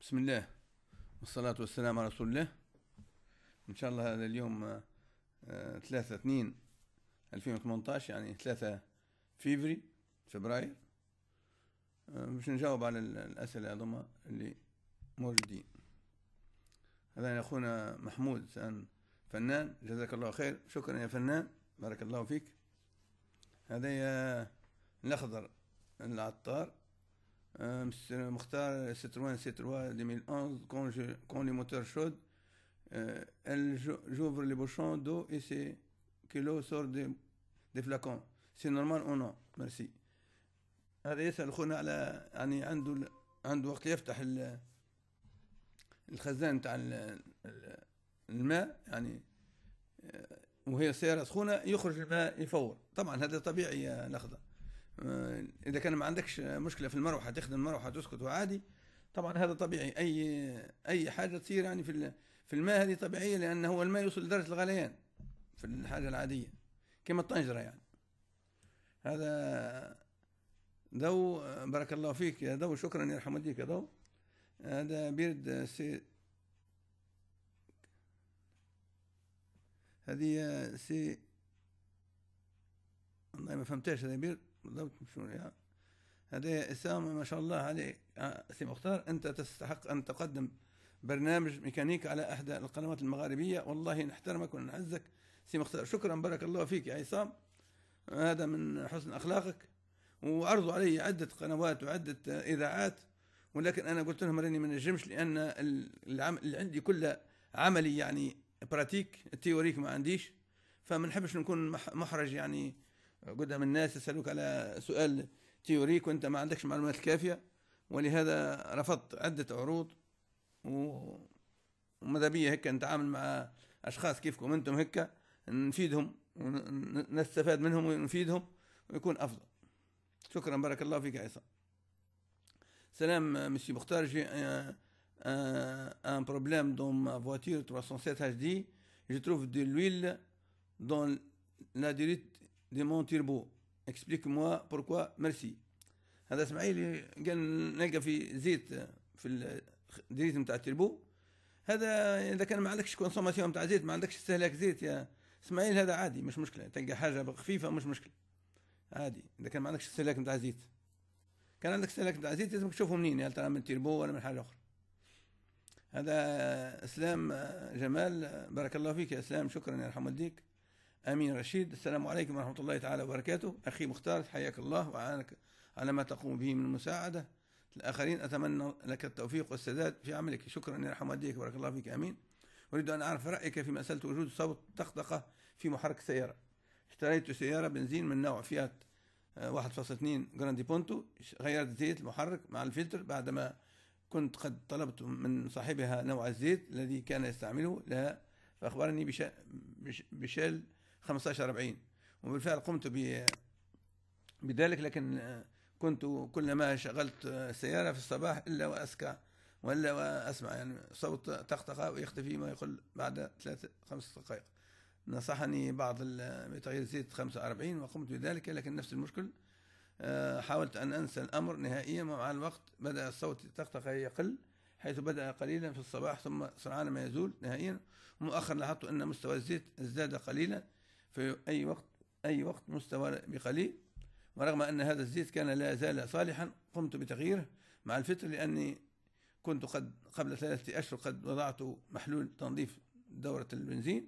بسم الله والصلاة والسلام على رسول الله إن شاء الله هذا اليوم آه، آه، ثلاثة اثنين ألفين وثمانتاش يعني ثلاثة فيفري فبراير آه، باش نجاوب على الأسئلة هذوما اللي موجودين هذا يا أخونا محمود فنان جزاك الله خير شكرا يا فنان بارك الله فيك هذا يا الأخضر العطار مختار سيتروان سيتروان 2011 كون جو كون لي موتور شود ال جوفر لي بوشون دو اي سي كيلو سور دي دي فلاكون سي نورمال او نو ميرسي هذا يسال خونا على يعني عنده عنده وقت يفتح الخزان تاع الماء يعني آه، وهي سياره سخونه يخرج الماء يفور طبعا هذا طبيعي يا الاخضر آه، اذا كان ما عندكش مشكله في المروحه تخدم المروحه تسكت وعادي طبعا هذا طبيعي اي اي حاجه تصير يعني في في الماء هذه طبيعيه لان هو الماء يوصل لدرجه الغليان في الحاجه العاديه كما الطنجره يعني هذا دو بارك الله فيك يا دو شكرا يرحم والديك يا دو هذا بيرد سي هذه سي والله ما فهمتهاش هذه بيرد بالضبط مشون يعني. هذه اسامه ما شاء الله عليك آه، سي مختار انت تستحق ان تقدم برنامج ميكانيك على احدى القنوات المغاربيه والله نحترمك ونعزك سي مختار شكرا بارك الله فيك يا عصام هذا من حسن اخلاقك وعرضوا علي عده قنوات وعده اذاعات ولكن انا قلت لهم راني ما نجمش لان العمل اللي عندي كله عملي يعني براتيك التيوريك ما عنديش فما نحبش نكون محرج يعني قدام الناس يسألوك على سؤال تيوريك وأنت ما عندكش معلومات الكافية ولهذا رفضت عدة عروض وماذا بيا هكا نتعامل مع أشخاص كيفكم أنتم هكا نفيدهم ونستفاد منهم ونفيدهم ويكون أفضل شكرا بارك الله فيك عصام سلام مسيو مختار جي ان بروبليم دون ما فواتير 307 دي جي تروف دو لويل دون لا ديريت دي مون تيربو اكسبليك موا بوركوا ميرسي هذا اسماعيل قال نلقى في زيت في الدريت نتاع التيربو هذا اذا كان ما عندكش كونسوماسيون نتاع زيت ما عندكش استهلاك زيت يا اسماعيل هذا عادي مش مشكله تلقى حاجه خفيفه مش مشكله عادي اذا كان ما عندكش استهلاك نتاع زيت كان عندك استهلاك نتاع زيت لازمك تشوفه منين يا ترى من التيربو ولا من حاجه اخرى هذا اسلام آه، جمال آه، بارك الله فيك يا اسلام شكرا يرحم والديك أمين رشيد السلام عليكم ورحمة الله تعالى وبركاته أخي مختار حياك الله وعانك على ما تقوم به من مساعدة الآخرين أتمنى لك التوفيق والسداد في عملك شكرا يرحم والديك بارك الله فيك آمين أريد أن أعرف رأيك في مسألة وجود صوت طقطقة في محرك سيارة اشتريت سيارة بنزين من نوع فيات 1.2 آه، جراندي بونتو غيرت زيت المحرك مع الفلتر بعدما كنت قد طلبت من صاحبها نوع الزيت الذي كان يستعمله لها فأخبرني بشال 15 40 وبالفعل قمت ب بذلك لكن كنت كلما شغلت السيارة في الصباح إلا وأسكع وإلا وأسمع يعني صوت تقطقة ويختفي ما يقول بعد ثلاث خمس دقائق نصحني بعض بتغيير زيت 45 وقمت بذلك لكن نفس المشكل آه، حاولت أن أنسى الأمر نهائيا ومع الوقت بدأ الصوت تقطقة يقل حيث بدأ قليلا في الصباح ثم سرعان ما يزول نهائيا مؤخرا لاحظت أن مستوى الزيت ازداد قليلا في أي وقت أي وقت مستوى بقليل ورغم أن هذا الزيت كان لا زال صالحا قمت بتغييره مع الفطر لأني كنت قد قبل ثلاثة أشهر قد وضعت محلول تنظيف دورة البنزين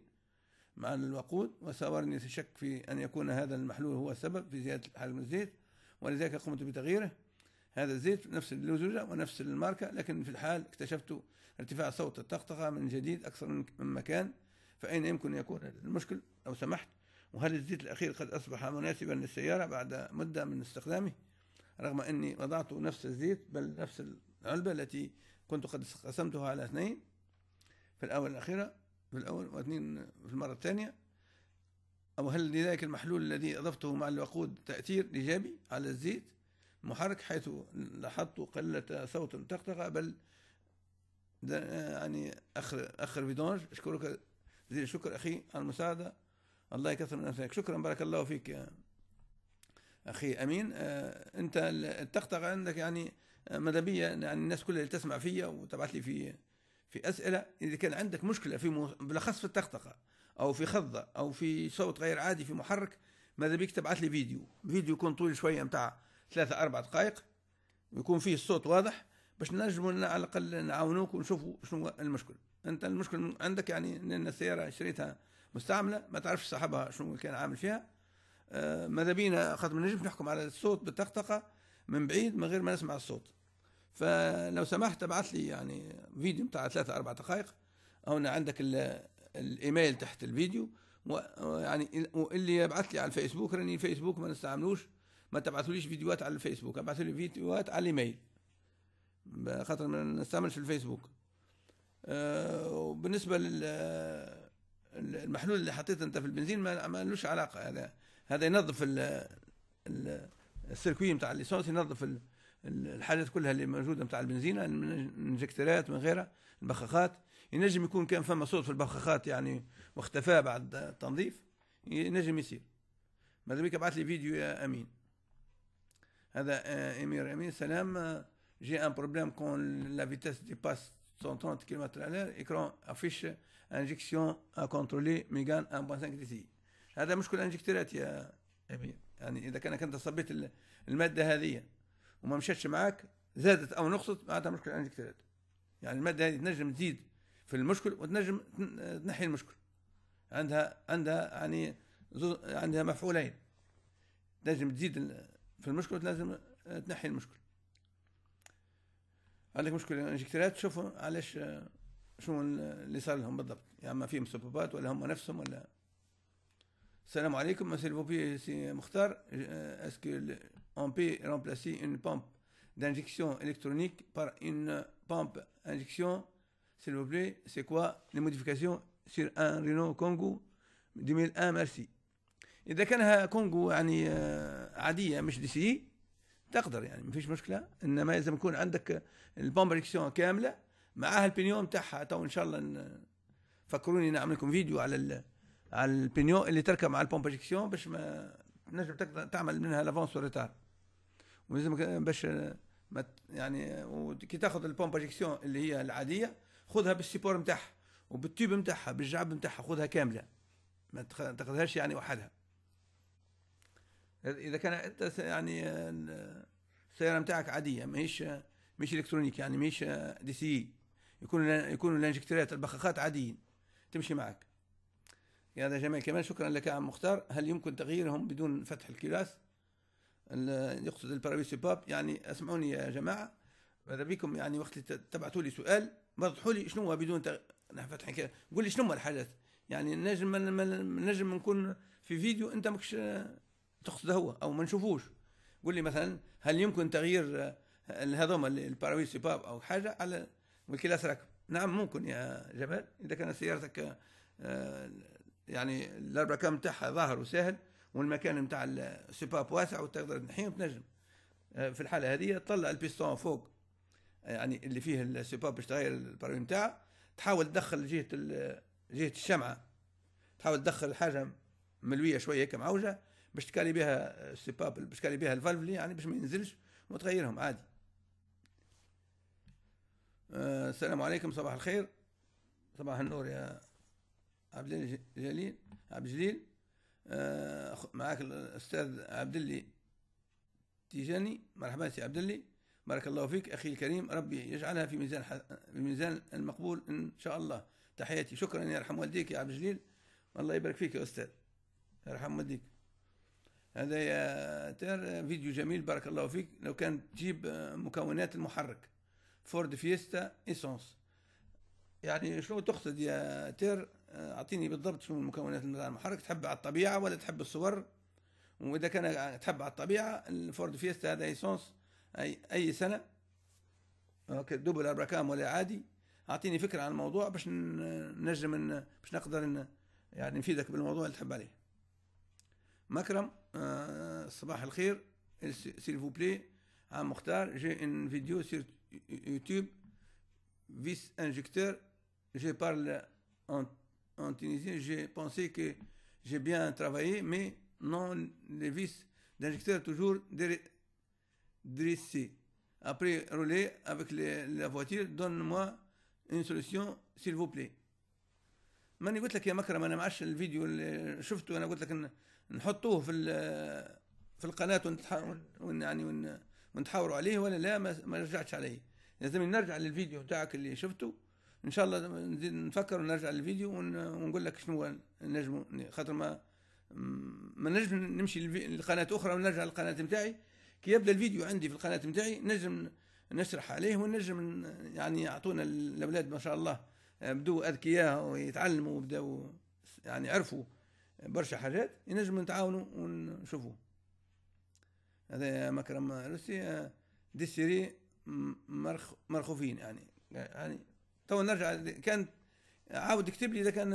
مع الوقود وساورني شك في أن يكون هذا المحلول هو السبب في زيادة حجم الزيت ولذلك قمت بتغييره هذا الزيت نفس اللزوجة ونفس الماركة لكن في الحال اكتشفت ارتفاع صوت الطقطقة من جديد أكثر من مكان فأين يمكن أن يكون المشكل لو سمحت وهل الزيت الأخير قد أصبح مناسبا للسيارة بعد مدة من استخدامه رغم أني وضعت نفس الزيت بل نفس العلبة التي كنت قد قسمتها على اثنين في الأول الأخيرة في الأول واثنين في المرة الثانية أو هل لذلك المحلول الذي أضفته مع الوقود تأثير إيجابي على الزيت المحرك حيث لاحظت قلة صوت تقطقة بل يعني أخر أخر فيدونج أشكرك جزيل الشكر أخي على المساعدة الله يكثر من امثالك شكرا بارك الله فيك يا اخي امين آه، انت التغطغه عندك يعني مدبيه يعني الناس كلها اللي تسمع فيا وتبعت لي في في اسئله اذا كان عندك مشكله في مو... بالاخص في التقطقه او في خضه او في صوت غير عادي في محرك ماذا بيك تبعت لي فيديو فيديو يكون طويل شويه متاع ثلاثة أربعة دقائق ويكون فيه الصوت واضح باش نجموا على الأقل نعاونوك ونشوفوا شنو المشكل انت المشكله عندك يعني ان السياره شريتها مستعمله ما تعرفش صاحبها شنو كان عامل فيها آه، ماذا بينا خاطر ما نجمش نحكم على الصوت بالطقطقة من بعيد من غير ما نسمع الصوت فلو سمحت ابعث لي يعني فيديو بتاع ثلاثة أربع دقائق هنا عندك الايميل تحت الفيديو ويعني واللي يبعث لي على الفيسبوك راني الفيسبوك ما نستعملوش ما تبعثوليش فيديوهات على الفيسبوك ابعثوا لي فيديوهات على الايميل خاطر ما نستعملش الفيسبوك وبالنسبه للمحلول اللي حطيته انت في البنزين ما لوش علاقه هذا هذا ينظف السيركوي نتاع الليسونس ينظف الحاجات كلها اللي موجوده نتاع البنزين يعني من انجكترات من غيرها البخاخات ينجم يكون كان فما صوت في البخاخات يعني واختفى بعد التنظيف ينجم يصير ماذا بك ابعث لي فيديو يا امين هذا آه، امير امين سلام جي ان بروبليم كون لا فيتاس دي باس 130 km à l'heure écran affiche انجكسيون كونترولي ميغان 1.5 دي سي هذا مشكل انجكتيرات يا امير يعني اذا كانك انت صبيت الماده هذه وما مشتش معاك زادت او نقصت معناتها مشكل انجكتيرات يعني الماده هذه تنجم تزيد في المشكل وتنجم تنحي المشكل عندها عندها يعني عندها مفعولين تنجم تزيد في المشكل وتنجم تنحي المشكل عندك مشكله الانجكتورات تشوف علاش آه، شو اللي صار لهم بالضبط يا يعني اما فيهم سببات ولا هم نفسهم ولا السلام عليكم مسير بوبي سي مختار اسكو اون بي رامبلاسي اون بومب d'injection électronique par une pompe injection, s'il vous plaît, c'est quoi les modifications sur un Renault Kangoo 2001 merci إذا كانها كونغو يعني آه، عادية مش دي سي تقدر يعني ما فيش مشكله انما لازم يكون عندك البومبريكسيون كامله معاها البينيون بتاعها تو ان شاء الله فكروني نعمل لكم فيديو على على البينيون اللي تركب مع البومبريكسيون باش ما تنجم تعمل منها لافونس وريتار ولازم باش ما يعني كي تاخذ البومبريكسيون اللي هي العاديه خذها بالسيبور نتاعها وبالتيوب نتاعها بالجعب نتاعها خذها كامله ما تاخذهاش يعني وحدها اذا كان انت يعني آه، السياره بتاعك عاديه مش مش الكترونيك يعني مش آه، دي سي يكون يكونوا الانجكتريات البخاخات عاديين تمشي معك يا هذا جميل كمان شكرا لك يا عم مختار هل يمكن تغييرهم بدون فتح الكلاس يقصد البرابيسي باب يعني اسمعوني يا جماعه ماذا بكم يعني وقت تبعتوا لي سؤال وضحوا لي شنو هو بدون تغ... فتح قول لي شنو هو الحاجات يعني نجم من نجم نكون في فيديو انت ماكش تقصده هو او ما نشوفوش قول لي مثلا هل يمكن تغيير آه، الهضم الباراوي سيباب او حاجه على الكلاس ركب نعم ممكن يا جمال اذا كانت سيارتك آه، يعني الاربكام تاعها ظاهر وسهل والمكان نتاع السباب واسع وتقدر تنحيه وتنجم آه، في الحاله هذه تطلع البيستون فوق يعني اللي فيه السباب باش تغير الباراوي نتاعها تحاول تدخل جهه جهه الشمعه تحاول تدخل حاجه ملويه شويه هيك معوجه باش تكالي بها السيبابل باش تكالي بها الفالف يعني باش ما ينزلش وتغيرهم عادي آه، السلام عليكم صباح الخير صباح النور يا عبد الجليل عبد الجليل آه، معاك الاستاذ عبد اللي تيجاني مرحبا سي عبد اللي بارك الله فيك اخي الكريم ربي يجعلها في ميزان الميزان المقبول ان شاء الله تحياتي شكرا يرحم والديك يا عبد الجليل الله يبارك فيك يا استاذ يرحم والديك هذا يا تير فيديو جميل بارك الله فيك لو كان تجيب آه، مكونات المحرك فورد فيستا ايسونس يعني شنو تقصد يا تير آه، اعطيني بالضبط شنو المكونات نتاع المحرك تحب على الطبيعه ولا تحب الصور واذا كان آه، تحب على الطبيعه الفورد فيستا هذا ايسونس اي اي سنه دوبل اربكام ولا عادي اعطيني فكره عن الموضوع باش نجم باش نقدر يعني نفيدك بالموضوع اللي تحب عليه Makram, euh, sabah al-khir, s'il vous plaît, à ah, Mokhtar, j'ai une vidéo sur YouTube, vice-injecteur, je parle en, en tunisien, j'ai pensé que j'ai bien travaillé, mais non, les vis d'injecteur toujours dressés. Après, rouler avec la voiture, donne-moi une solution, s'il vous plaît. نحطوه في في القناة ون يعني ونتحاوروا عليه ولا لا ما نرجعش عليه لازم نرجع للفيديو بتاعك اللي شفته ان شاء الله نزيد نفكر ونرجع للفيديو ونقول لك شنو نجم خاطر ما ما نجم نمشي لقناة اخرى ونرجع للقناة نتاعي كي يبدا الفيديو عندي في القناة نتاعي نجم نشرح عليه ونجم يعني يعطونا الاولاد ما شاء الله بدو اذكياء ويتعلموا وبداو يعني عرفوا برشا حاجات ينجم نتعاونوا ونشوفوه هذا مكرم روسي دي سيري مرخ مرخوفين يعني يعني تو نرجع كان عاود اكتب لي اذا كان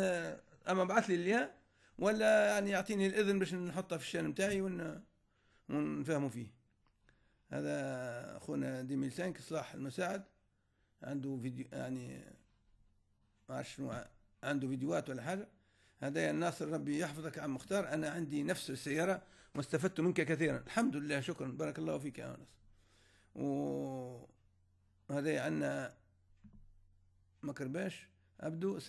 اما بعث لي ليها ولا يعني يعطيني الاذن باش نحطها في الشان نتاعي ون ونفهموا فيه هذا اخونا ديميل سانك صلاح المساعد عنده فيديو يعني ما شنو عنده فيديوهات ولا حاجه هذا يا ناصر ربي يحفظك عم مختار أنا عندي نفس السيارة واستفدت منك كثيرا الحمد لله شكرا بارك الله فيك يا أنس وهذا عنا مكرباش أبدو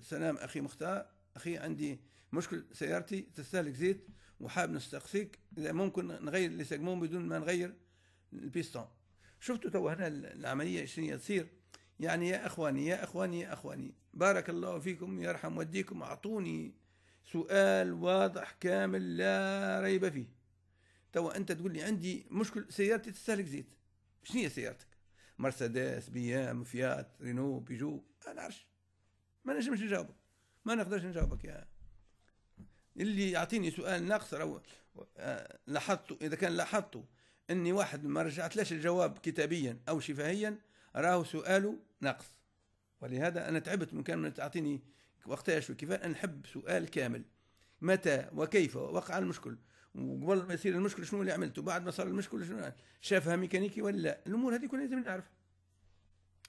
سلام أخي مختار أخي عندي مشكل سيارتي تستهلك زيت وحاب نستقصيك إذا ممكن نغير السجمون بدون ما نغير البيستون شفتوا تو هنا العملية شنو تصير يعني يا إخواني يا إخواني يا إخواني بارك الله فيكم يرحم وديكم أعطوني سؤال واضح كامل لا ريب فيه تو أنت تقول لي عندي مشكل سيارتي تستهلك زيت شنو هي سيارتك مرسيدس بي ام فيات رينو بيجو ما نعرفش ما نجمش نجاوبك ما نقدرش نجاوبك يا اللي يعطيني سؤال ناقص رو... آه، لاحظته اذا كان لاحظته اني واحد ما رجعتلاش الجواب كتابيا او شفاهيا راهو سؤاله ناقص ولهذا أنا تعبت من كان تعطيني تعطيني وقت يشفي انا نحب سؤال كامل متى وكيف وقع المشكل وقبل ما يصير المشكل شنو اللي عملته بعد ما صار المشكل شنو شافها ميكانيكي ولا لا الامور هذه كلها لازم نعرفها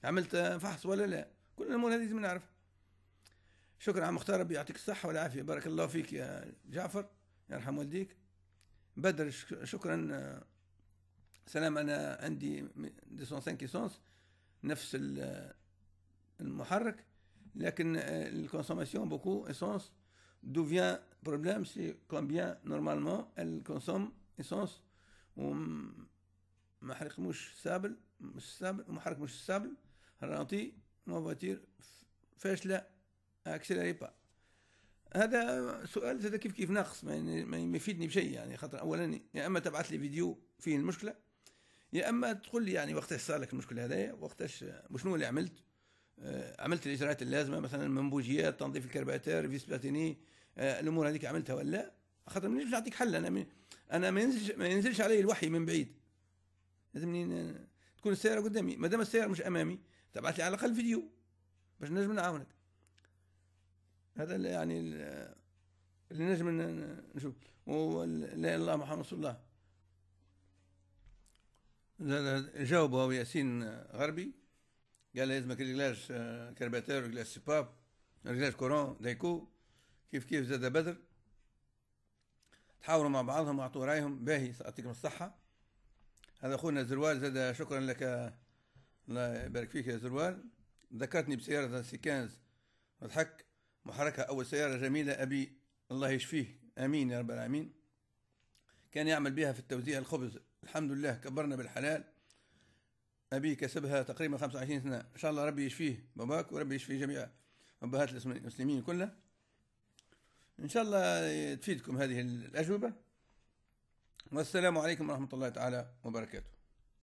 عملت فحص ولا لا كل الامور هذه لازم نعرفها شكرا عم مختار ربي يعطيك الصحة والعافية بارك الله فيك يا جعفر يرحم والديك بدر شكرا سلام أنا عندي دي كيسونس نفس المحرك لكن الكونسوماسيون بوكو اسونس دوفيان بروبليم سي كومبيان نورمالمون الكونسوم اسونس حرق مش سابل مش سابل محرك مش سابل رانتي ما فواتير فاشله اكسيلاري با هذا سؤال هذا كيف كيف ناقص يعني، يعني، ما يفيدني بشيء يعني خاطر اولا يا اما تبعث لي فيديو فيه المشكله يا اما تقول لي يعني وقتاش صار لك المشكله هذايا وقتاش وشنو اللي عملت آه، عملت الاجراءات اللازمه مثلا منبوجيات تنظيف الكرباتير فيس بلاتيني آه، الامور هذيك عملتها ولا خاطر ما نجمش نعطيك حل انا من انا ما ينزلش ما ينزلش علي الوحي من بعيد لازمني تكون السياره قدامي ما دام السياره مش امامي تبعث لي على الاقل فيديو باش نجم نعاونك هذا اللي يعني اللي نجم نشوف لا الله محمد رسول الله جاوبوا ياسين غربي قال لازمك رجلاج كرباتير رجلاج سباب رجلاج كورون دايكو كيف كيف زاد بدر تحاوروا مع بعضهم واعطوا رايهم باهي يعطيكم الصحه هذا اخونا زروال زاد شكرا لك الله يبارك فيك يا زروال ذكرتني بسياره سي كانز وضحك محركها اول سياره جميله ابي الله يشفيه امين يا رب العالمين كان يعمل بها في التوزيع الخبز الحمد لله كبرنا بالحلال أبي كسبها تقريبا 25 سنة إن شاء الله ربي يشفيه باباك وربي يشفي جميع أبهات المسلمين كلها إن شاء الله تفيدكم هذه الأجوبة والسلام عليكم ورحمة الله تعالى وبركاته